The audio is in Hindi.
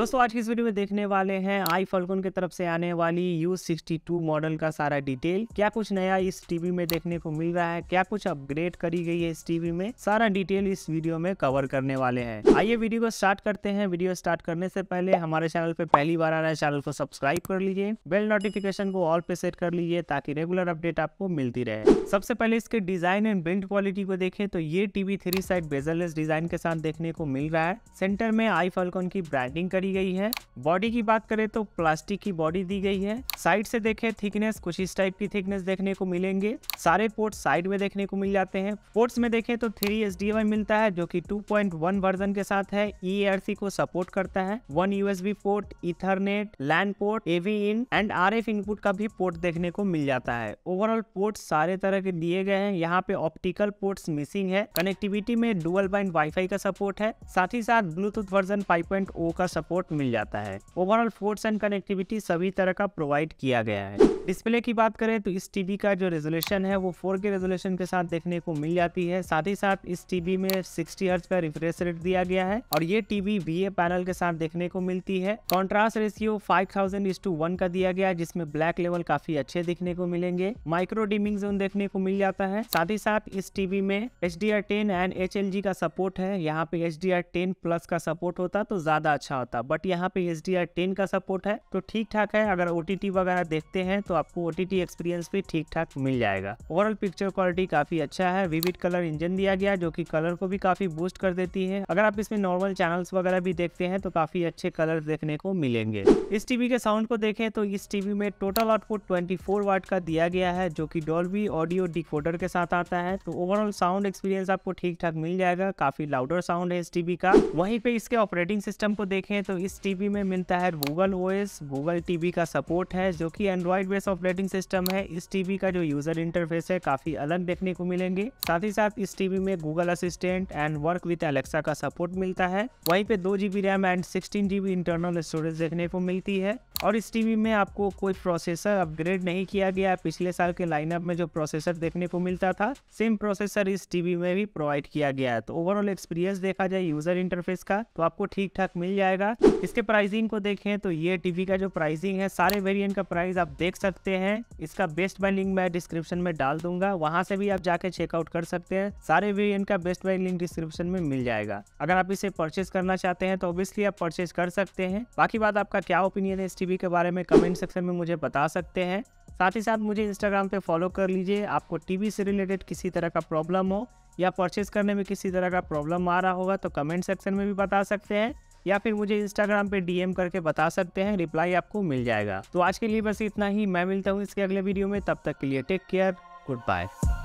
दोस्तों आज की इस वीडियो में देखने वाले हैं आई फल्कन की तरफ से आने वाली यू मॉडल का सारा डिटेल क्या कुछ नया इस टीवी में देखने को मिल रहा है क्या कुछ अपग्रेड करी गई है इस टीवी में सारा डिटेल इस वीडियो में कवर करने वाले हैं आइए वीडियो को स्टार्ट करते हैं वीडियो स्टार्ट करने से पहले हमारे चैनल पे पहली बार आ रहा है चैनल को सब्सक्राइब कर लीजिए बेल नोटिफिकेशन को ऑल पे सेट कर लीजिए ताकि रेगुलर अपडेट आपको मिलती रहे सबसे पहले इसके डिजाइन एंड बिल्ड क्वालिटी को देखे तो ये TV three side bezelless design के साथ देखने को मिल रहा है सेंटर में आई फल्कन की ब्रांडिंग करी दी गई है बॉडी की बात करें तो प्लास्टिक की बॉडी दी गई है साइड से देखें थिकनेस कुछ इस टाइप की थिकनेस देखने को मिलेंगे सारे पोर्ट साइड में देखने को मिल जाते हैं पोर्ट्स में देखें तो थ्री एस मिलता है जो कि 2.1 वर्जन के साथ है ई e को सपोर्ट करता है one USB port Ethernet LAN port AV in and R input का भी पोर्ट देखने को मिल जाता है ओवरऑल पोर्ट सारे तरह के दिए गए हैं यहाँ पे ऑप्टिकल पोर्ट्स मिसिंग है कनेक्टिविटी में डुअल बाइंड वाईफाई का सपोर्ट है साथ ही साथ ब्लूटूथ वर्जन 5.0 का सपोर्ट सपोर्ट मिल जाता है ओवरऑल फोर्स एंड कनेक्टिविटी सभी तरह का प्रोवाइड किया गया है डिस्प्ले की बात करें तो इस टीवी का जो रेजोल्यूशन है वो फोर के रेजोल्यूशन के साथ देखने को मिल जाती है साथ ही साथ इस टीवी में सिक्सटी हर्ट का रिफ्रेश रेट दिया गया है और ये टीवी वी पैनल के साथ देखने को मिलती है contrast ratio five thousand is to one का दिया गया जिसमें ब्लैक लेवल काफी अच्छे देखने को मिलेंगे माइक्रो डिमिंग जोन देखने को मिल जाता है साथ ही साथ इस टीवी में एच डी एंड एच का सपोर्ट है यहाँ पे एच डी प्लस का सपोर्ट होता तो ज्यादा अच्छा होता था बट यहाँ पे एच डी आर टेन का सपोर्ट है तो ठीक ठाक है अगर ओ टी टी वगैरह देखते हैं तो आपको ओ टी टी एक्सपीरियंस भी ठीक ठाक मिल जाएगा ओवरऑल पिक्चर क्वालिटी काफी अच्छा है विविड कलर इंजन दिया गया जो की कलर को भी काफी बूस्ट कर देती है अगर आप इसमें नॉर्मल चैनल्स वगैरह भी देखते हैं तो काफी अच्छे कलर देखने को मिलेंगे इस टीवी के साउंड को देखें तो इस टीवी में टोटल आउटपुट 24 वाट का दिया गया है जो कि डॉल्बी ऑडियो डिकोडर के साथ आता है तो ओवरऑल साउंड एक्सपीरियंस आपको ठीक ठाक मिल जाएगा काफी लाउडर साउंड है इस टीवी का वहीं पे इसके ऑपरेटिंग सिस्टम को देखें तो इस टीवी में मिलता है गूगल एस गूगल टीवी का सपोर्ट है जो कि एंड्रॉयड बेस ऑपरेटिंग सिस्टम है इस टीवी का जो यूज़र इंटरफेस है काफ़ी अलग देखने को मिलेंगे साथ ही साथ इस टीवी में Google assistant and work with Alexa का सपोर्ट मिलता है वहीं पे दो GB RAM and sixteen GB internal storage देखने को मिलती है और इस टीवी में आपको कोई प्रोसेसर अपग्रेड नहीं किया गया पिछले साल के लाइनअप में जो प्रोसेसर देखने को मिलता था सेम प्रोसेसर इस टीवी में भी प्रोवाइड किया गया है तो ओवरऑल एक्सपीरियंस देखा जाए यूजर इंटरफेस का तो आपको ठीक ठाक मिल जाएगा इसके प्राइसिंग को देखें तो ये टीवी का जो प्राइसिंग है सारे वेरियंट का प्राइस आप देख सकते हैं इसका बेस्ट बाय लिंक मैं डिस्क्रिप्शन में डाल दूंगा वहां से भी आप जाके चेकआउट कर सकते हैं सारे वेरियंट का बेस्ट बाय लिंक डिस्क्रिप्शन में मिल जाएगा अगर आप इसे परचेज करना चाहते हैं तो ऑब्वियसली आप परचेज कर सकते हैं बाकी बात आपका क्या ओपिनियन है इस टीवी रेसिपी के बारे में कमेंट सेक्शन में मुझे बता सकते हैं साथ ही साथ मुझे इंस्टाग्राम पे फॉलो कर लीजिए आपको टीवी से रिलेटेड किसी तरह का प्रॉब्लम हो या परचेज़ करने में किसी तरह का प्रॉब्लम आ रहा होगा तो कमेंट सेक्शन में भी बता सकते हैं या फिर मुझे इंस्टाग्राम पे डीएम करके बता सकते हैं रिप्लाई आपको मिल जाएगा तो आज के लिए बस इतना ही मैं मिलता हूँ इसके अगले वीडियो में तब तक के लिए टेक केयर गुड बाय